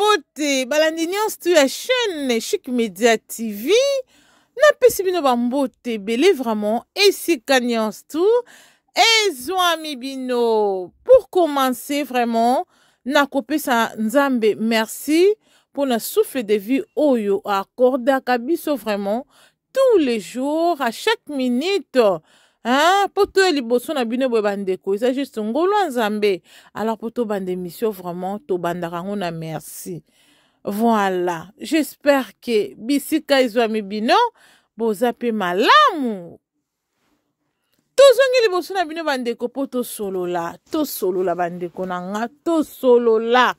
mbote balandi nyonso to ya chaîne chic media tv napesi bino bambote ebele vraiment esika nyonso to ezwami eh, bino pour commencer vraiment nakopesa nzambe merci mpo na souffle de vie oyo akordaka biso vraiment tous les jours à chaque minute mpo toya liboso na bino boye bandeko eza juste ngolu ya nzambe alors mpo tobanda émission vraiment tobandaka yango na merci voilà j'espère ke bisika ezwami bino boza mpe malamu tozongi liboso na bino bandeko mpo tosolola tosolola bandeko na nga tosolola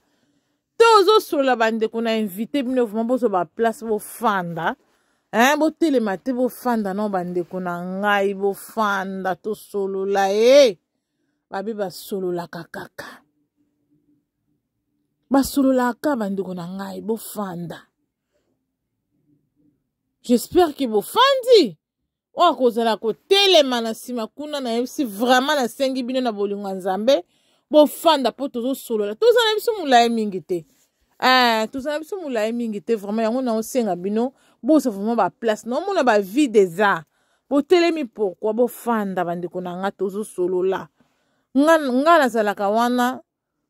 tozosolola bandeko na invité bino vraimen bozwa baplace bofanda so hein botelema te bofanda na bandeko na ngai bofanda tosolola ye eh! babe basololaka kaka basololaka bandeko na ngai bofanda j'espère ke bofandi oyo kozala kotelema na nsima kuna nayebisi vraimen nasengi bino na bolingo ya nzambe bofanda mpo tozosolola toza na biso molai mingi te eh, toza na biso molai mingi te vraimen yango naosenga bino bosofa mwa baplace na omona bavide eza botelemi pourkui bofanda bandeko na nga tozosolola nga nazalaka wana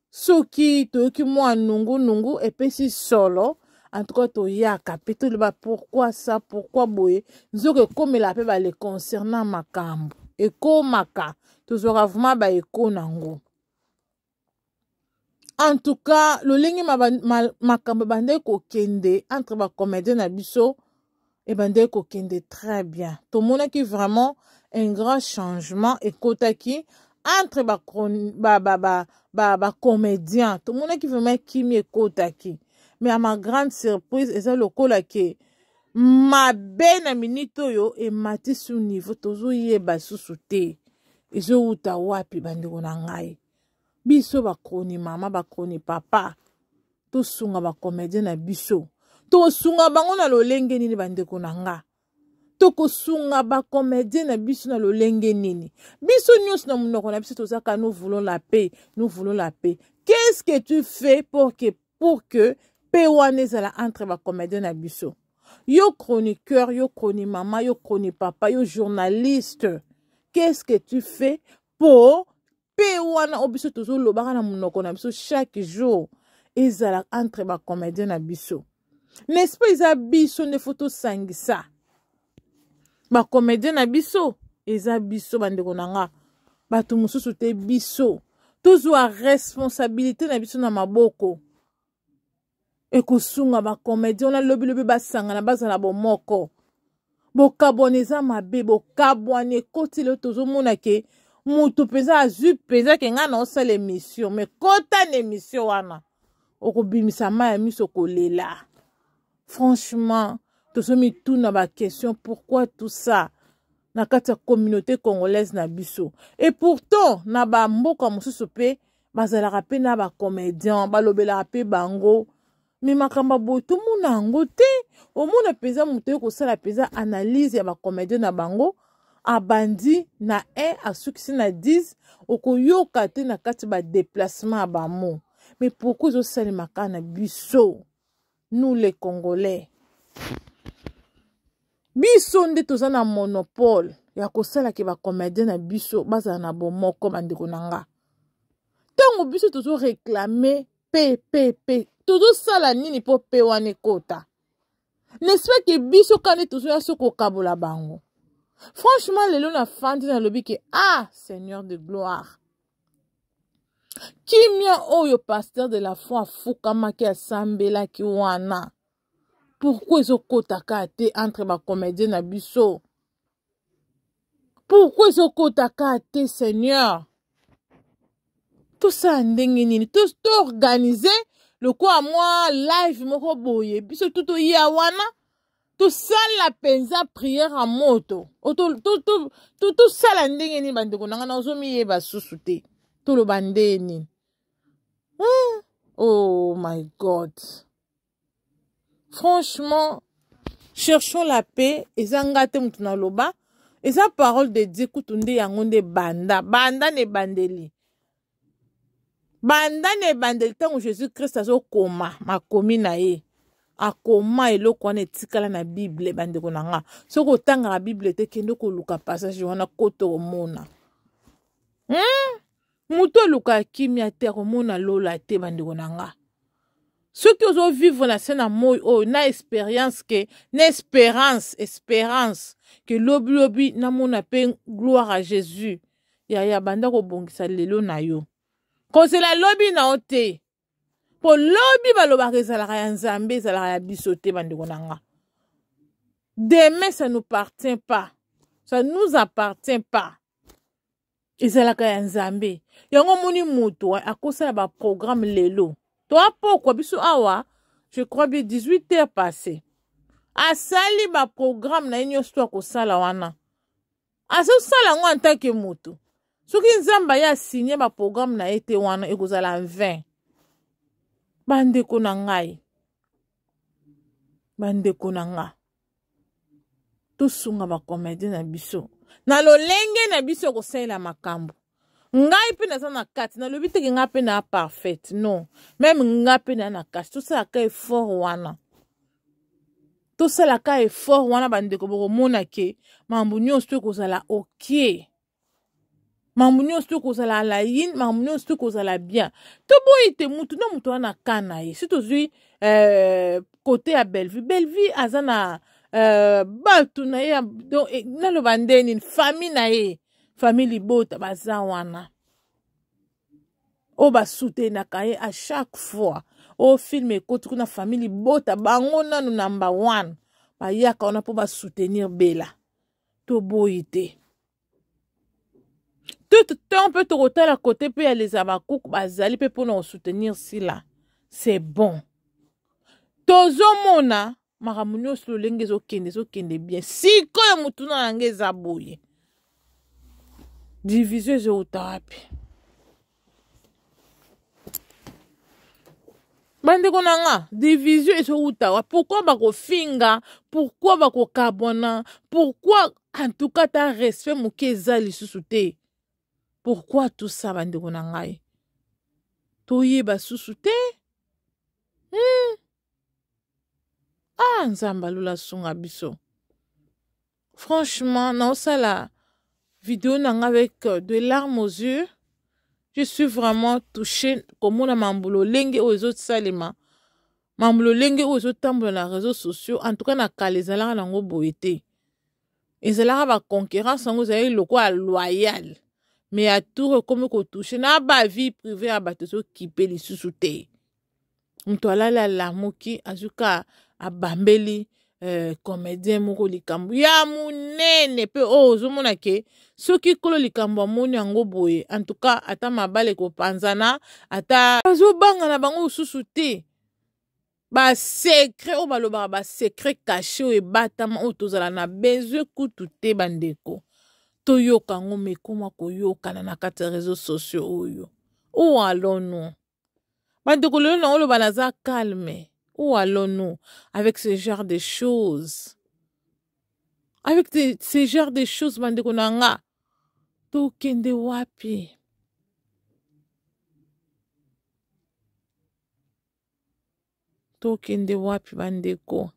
soki toyoki mwa nungunungu epesi solo antuka toyaka mpe toloba pourkui sa pourkui boye nzoka ekomela mpe bale concernant makambo ekomaka tozwaka vraimen baeko nango en tout cas lolenge makambo ebandeli kokende entre bacomédien na biso ebandeli kokende très bien tomonaki vraiment un grand changement ekotaki entre bacomédien ba, ba, ba, tomonaki vraiment ekimi ekotaki mais à ma grande surprise eza lokola ke mabe na minite oyo ematisi niveau tozoyeba susu te ezowuta wapi bandeko na ngai biso bakroni mama bakroni papa tosunga bakomedie na biso tokosunga bango na lolenge nini bandeko na nga tokosunga bakomedie na biso na lolenge nini biso nyonso na monoko na biso tozaka nous voulons la paix nous voulons la paix qu'est ce que tu fais pour que pour que mpe wana ezala entre bacomédien na biso yo chroniqueur yo chroni mama yo chroni papa yo journaliste qu'est ce que tu fais pour mpe wana oyo biso tozolobaka na monoko na biso chaque jour ezalaka entre bacomédien na biso nest pas eza biso nde fo tosangisa bacomédien na biso eza biso bandeko na nga bato mosusu te biso tozwa responsabilité na biso na maboko ekosunga bacomédien wana lobilobi basangana bazala bomoko bokabwana eza mabe bokabwana ekoteli oyo tozomona ke motu mpenza azwi mpenza ke ngai naosala émission me kota na émission wana okobimisa mai ya miso kolela franchement tosomi tuna baquestion pourquoi tout ça na kati ya communauté congolaise na biso et pourtant na bamboka mosusu mpe bazalaka mpe na bacomédien balobelaka mpe bango me makambo boye tomona yango te omona mpenza moto oyo kosala mpenza analyse ya bacomédien na bango abandi na 1 asukisi na 10 okoyoka te na kati badeplasement ya bamo me pourkui ezosalema kaka na biso nous les congolais biso nde toza na monopole ya kosalaki bacomédien na biso bazala na bomoko bandeko na nga ntango biso tozoreklame pe pe pe tozosala nini mpo mpe wana ekota nespa ke biso kandi tozoya soki okabola bango franchement lelo nafandi nalobi ke ah seigneur de gloire kimia oyo oh, paster de la foi afukamaki asambelaki wana pourkui ezokotaka te entre bacomédien na biso pourkui ezokotaka te seigneur tosala ndenge nini toorganize lokola mwa live moko boye biso tu toya wana to tosala mpenza priere ya moto tosala ndenge nini bandeko na ngai na ozomiyeba susu te toloba nde nini hmm. oh my god franchement cherchons la paix eza nga te motu naloba eza parole de dieu kutu nde yango nde banda banda na ebandeli banda na ebandeli ntango jésus krist azokoma makomi na ye akoma eloko wana etikala na bible bandeko na nga soki otangaka bible te kende koluka passage wana koto omona hmm? motu alukaka kimia te akomona lola te bandeko na nga soki ozovivre na se na moi oyo na expérience ke na espérance espérance ke lobilobi namona mpe gloire a jésus yaya banda kobongisa lelo na yo kozela lobi na yo te bolobi balobaka ezalaka ya nzambe ezalaka ya biso te bandeko na nga demain ça nous partient pas ça nous appartient pas ezalaka ya nzambe yango omoni moto akosala baprogramme lelo to apokwa biso awa je crois bien 18 heures passé asali baprogramme na ye nyonso to akosala wana azosala yango antake moto soki nzambe aye asigne baprogramme na ye te wana ekozala 20 bandeko na ngai bandeko na nga tosunga bakomedi na biso na lolenge na biso ya kosalela makambo ngai mpe naza na kati nalobi teke ngai mpe na parfaite non meme ngai mpe naa na kati tosalaka effort wana tosalaka effort wana bandeko bokomona ke mambo nyonso mpe kozala okie okay. makambo nyonso tokozala alayi makambo nyonso tokozala bien toboyi te mutu na moto wana ka na ye si tozwi euh, kote ya bellevue bellevue aza na euh, bato na ye eh, naloba nde nini fami na ye fami libota baza wana oyo basutenaka ye a chaque fois oyo filme ekoti kuna fami libota bango nano namba 1 bayaka wana mpo basoutenir bela toboyi te tout temps mpe tokotala kote mpe ya lezamakuku bazali mpe mpona kosoutenir sila c'est bon tozomona makambo nyonso lolenge ezokende ezokende bien sikoyo motuna yango eza boye division ezouta wapi bandeko na nga division ezowuta wa pourkui bakofinga pourkui bakokabwana pourkui antuka ta respect moke eza lisusu te pourquoi tout ça, bandeko na ngai toyeba susu te hmm. ah nzambe alola sunga biso franchement naosala video vidéo nanga avec euh, de larmes aux yeux je suis vraiment touché komona mambula olenge oyo ou les autres oyo dans les réseaux sociaux en tout cas na kala ezalaka nango boye te ezalaka baconquérance yango ezalaki loyal. loyal. me atour ekomi kotushe na bavie prive ya bato ezokipe lisusu te moto alali alamuki azwi ka abambeli eh, comédien moko likambo ya monene mpe oyo oh, ozomona ke soki kolo likambo amoni yango boye antuka ata mabale kopanzana ata bazobanga na bango lisusu te basekre oyo oh, balobaka basekre kashe oyo oh, ebatama oyo oh, tozala na bezwi kutu te bandeko toyoka yango mekoma koyokana na kati ya réseau sociaux oyo owa allons-nous bandeko lelo na oloba naza calme où allons-nous avec ce genre de choses avec ce genre de choses bandeko na nga tokende wapi tokende wapi bandeko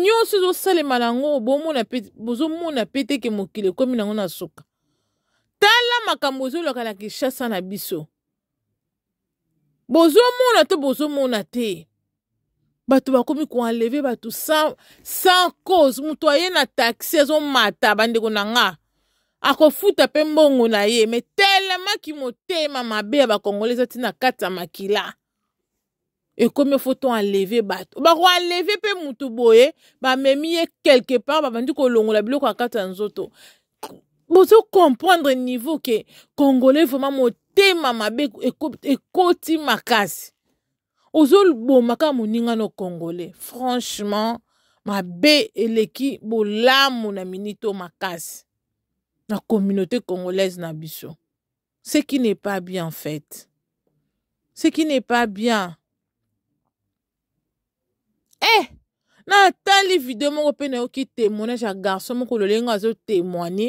nyonso ezosalema nango bozomona pe teke mokili ekomi nango na suka tala makambo ezolwaka na kinshasa na biso bozomona to bozomona te bato bakomi koenleve bato sans, sans cause moto aye na taxi azomata bandeko na nga akofuta mpe mbongo na ye me telema kimotema mabe ya bakongole eza ntina kati ya makila ekomi foto enleve bato bakoenleve mpe motu boye bamemi ye quelque part babandi kolongola biloko ya kati ya nzoto bozo comprendre niveau ke congolais vraiment motema mabe ekoti makasi ozoboma kaka moningano congolais franchement mabe eleki bolamu na minito makasi na communauté congolaise na biso ce qui n'est pas bien en fait ce qui n'est pas bien Eh, nan tan li vide mwen wapen e, yon ki temwane, jan garso mwen kou lolen yon azo temwane,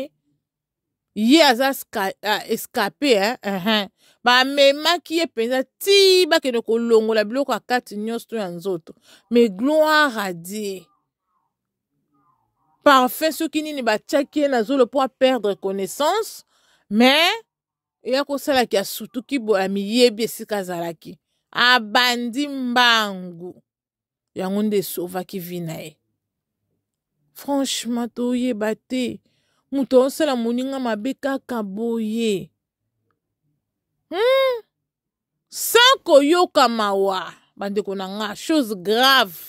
ye aza eskapi, ba menman ki ye penza, ti baken yon kou longo, la bilou kwa katin yon stoy an zot, me gloar a di. Parfens yon ki ni ni ba chakye, nan zon lopwa perd rekonesans, men, yon kousen laki a sotou ki bo, a mi ye besi kaza laki. A bandi mba an gou. yango nde esovaki vi na ye franchement toyeba te moto osala moninga mabe kaka boye hmm? sa koyoka mawa bandeko na nga chose grave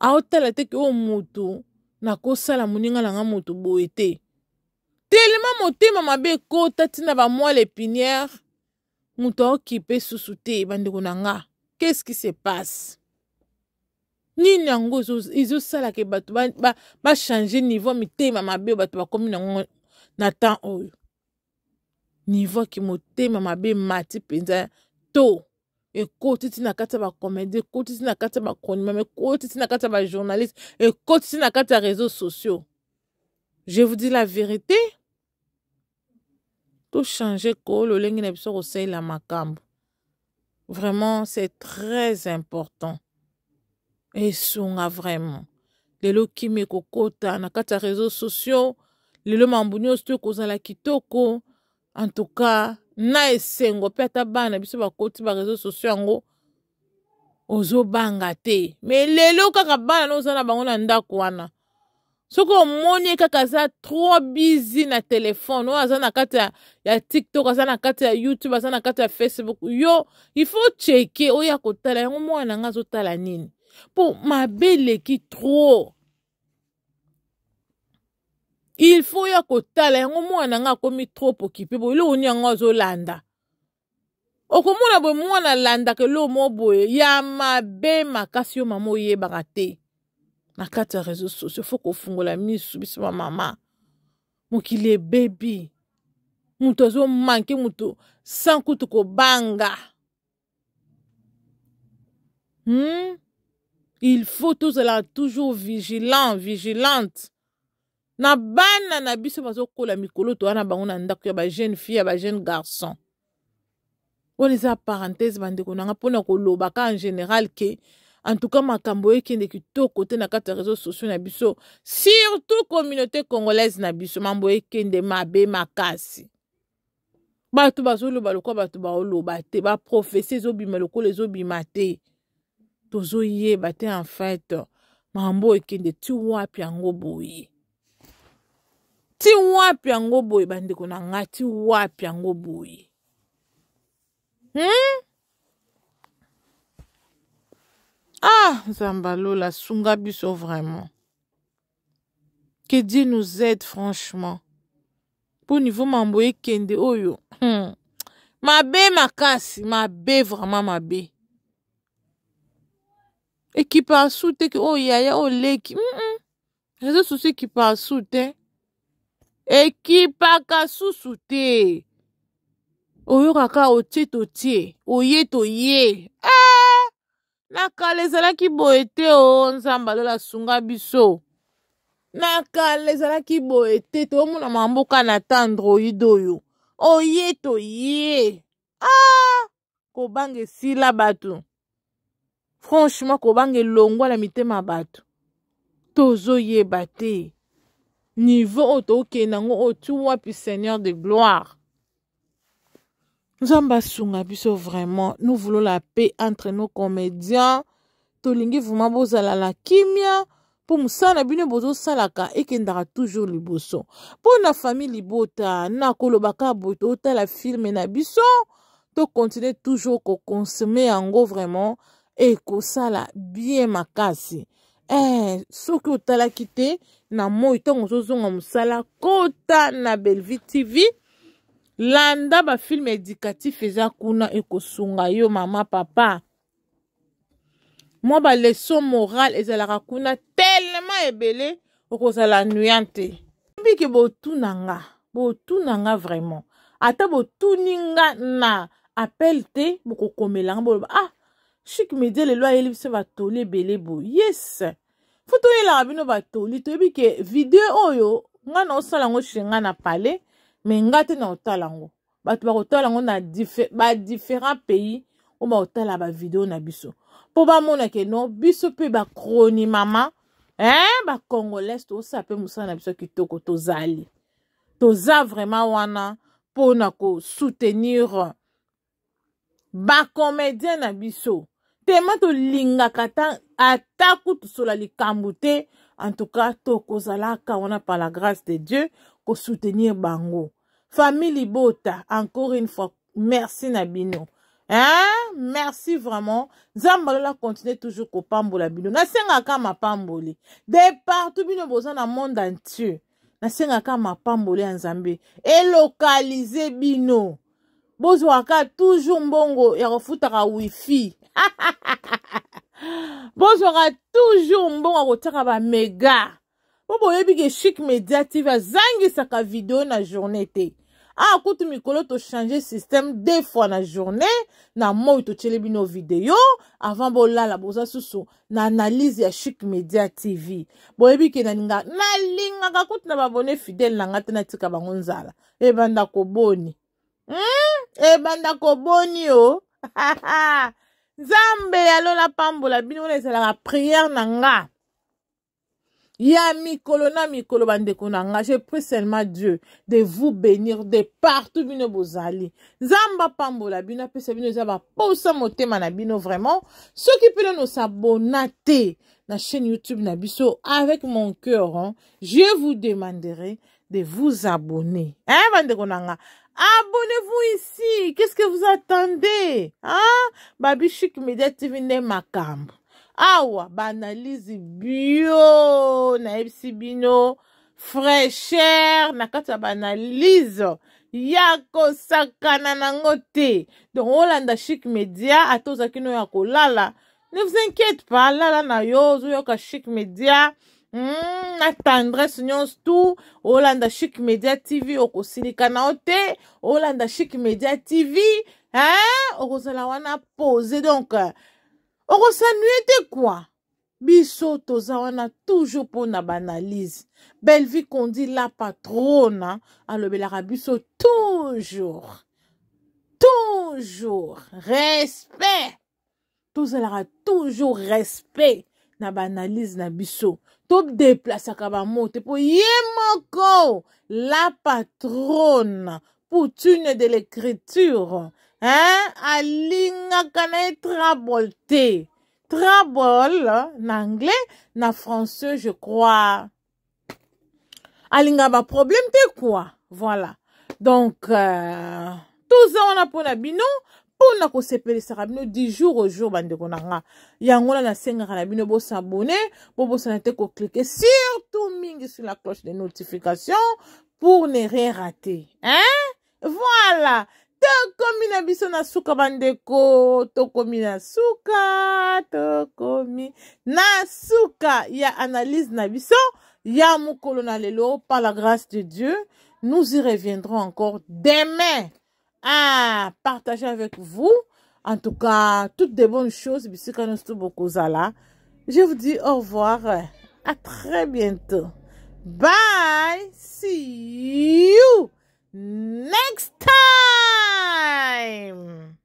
aotala te ke oyo motu nakosala moninga na nga moto boye te telema motema mabe ekota ntina bamwa lepinière moto aokipe susu te bandeko na nga qu'est ce qui se passe nini yango ezosalaka bato bachange niveau mitema mabe bato bakomi nango na temps oyo niveau yaki motema mabe mati mpenza to ekoti ti na kati ya bacomédie ekoti ti na kati ya baconimame ekoti ti na kati ya bajournaliste ekoti ti na kati ya réseaux sociaux je vous dis la vérité tout tochange kolo lolenge na biso la makambo vraiment c'est très important esunga vraiment lelo kimia ekokɔta na kati ya réseau sociaux lelo mambo nyonso to ekozala kitoko antuka na esengo mpe ata bana biso bakoti bareseau sociaux yango ozobanga te me lelo kaka bana no oza na bango na ndako wana soki omoni ye kaka aza trop bizi na telefone oyo aza na kati ya, ya tiktok aza na kati ya youtube aza na kati ya facebook yo ifo cheke oya kotala yango mwana na nga azotala nini mpo mabe eleki tro il faut ya kotala yango mwana nga akomi trop okipe boye eloko nini yango azolanda okomona boye mwana alandaka eloko moko boye ya mabe makasi yo mama oyebaka te na kati ya réseau sociaux fo kofungola misu biso ba mama mokili ebebi moto azomanke moto sans kutu kobanga hmm? il faut tozala toujours vigilant vigilante na bana na biso bazokola mikolo toya na bango na ndako ya bajeune fille ya bajeune garçon wana eza parenthèse bandeko nanga mpona koloba ka en général ke antuka makambo ekende kitoko te na kati ya réseau sociaux na biso surtout communauté congolaise na biso mambo ekende mabe makasi bato bazoloba lokola bato baoloba te baprofesi ezobima lokola ezobima te tozoyeba te en fait mambo ekende ti wapi yango boye ti wapi yango boye bandeko na ngai ti wapi yango boye hmm? ah nzambe alola asunga biso vraiment que dieu nous aide franchement mpo niveau mambo ekende oyo hmm. mabe makasi mabe vraiment mabe ekipa su te ke oyo yaya oleki mm -mm. réseau susu ekipaka su te ekipaka susu te oyokaka otie oh, oh, totie oye toye oh, ah! na kala ezalaki boye te o nzambe alola asunga biso na kala ezalaki boye te toomona mamboka na ta androide oyo oye toye ah! kobanga esila bato franchement kobanga elongwa na mitema ya bato tozoyeba te niveau oyo tookende yango oyo ti wapi seigneur de gloire nzambe asunga biso vraiment nous voulons la paix entre nos comédiens tolingi vraimen bozala na kimia mpo mosala na bino bozosalaka ekendaka toujours liboso mpo na famille libota na kolobaka boto otala filme na biso tokontinue toujours kokonsome yango vraiment ekosala bien makasi eh, soki otalaki te na moi ntango ozozonga mosala kota na belvi tv landa bafilme éducatif eza kuna ekosunga yo mama papa mwa baleson morale ezalaka kuna telema ebele okozala nuyan te biki botuna nga botuna nga vraiment ata botuni nga na appel te bokokomela nga boloba ah chik media lelo ayeli biso batoli ebele boye yes fo toyelaka bino batoli toyebi ke video oyo ngai na osala yango chez ngai na pale me ngai te na otala yango bato bakotala yango na badifferent pays oyo bakotala bavideo na biso mpo bamona ke no biso mpe bakroni mama eh, bacongolaise tosala mpe mosala na biso kitoko tozali toza vraiment wana mpona kosoutenir bakomedien na biso tema tolingaka atako tosola likambo te antuka tokozalaka wana par la grâce de dieu kosoutenir bango famille libota encore une fois merci na bino hein? merci vraiment nzambe alola continue toujours kopambola bino nasengaka mapamboli de partout bino boza na monde entier nasengaka mapamboli ya nzambe elokalize bino bozwaka toujours mbongo ya kofutaka wifi bozwaka toujours mbongo ya kotiaka bamega mpo boyebi ke chik media tv azangisaka video na journée te akutu ah, mikolo tochange systeme deux fois na journée na moi totyele bino video avant bolala boza susu na analyse ya chik media tv boyebi ke nalingaka nalingaka kutu na babone fidele na nga te natika bango nzala ebanda eh, koboni mm? ebanda eh, koboni o nzambe la pambola bino les la prière nanga. Yami ya mi na mikolo bandeko je prie seulement dieu de vous bénir de partout bino bozali Zamba pambola bino apesa bino zaba posa motema manabino vraiment Ceux qui peuvent nous na chaîne youtube Nabiso avec mon cœur hein, je vous demanderai de vous abonner hein bandeko na Abonnez-vous ici. Qu'est-ce que vous attendez? Hein? Babichik Media TV cam. Ah Awa, banalise bio na bino. fraîcheur na banalise, banalise. Yako sakana donc chic media Atozakino Yako no ne vous inquiétez pas lala na yo yoka chic media mm, na tendresse nyonso tu olanda chic media tv okosilikana yo te olanda chic media tv hein? okozala wana pose donc okosanue te kwa biso toza wana toujours mpona baanalyse belvi kondi la patrone alobelaka biso toujours toujours respect tozalaka toujours respect na baanalyse na biso todeplasaka bango te mpo ye moko la patrone poutune de l'écriture hein? alingaka na ye trabol te trabol na anglais na français je crois alinga baproblème te quoi voilà donc euh, toza wana mpona bino mpona kosepelisaka bino Dix jour au jour bandeko na nga yango na nasengaka na bino bosabone bobosana te cliquer surtout mingi sur la cloche de notification pour ne rien rater hein voilà tokomi na biso na suka bandeko tokomi na suka komi na suka ya analyse na biso ya mokolo na lelo par la grâce de dieu nous y reviendrons encore demain ah partager avec vous. En tout cas, toutes des bonnes choses. Je vous dis au revoir. À très bientôt. Bye. See you next time.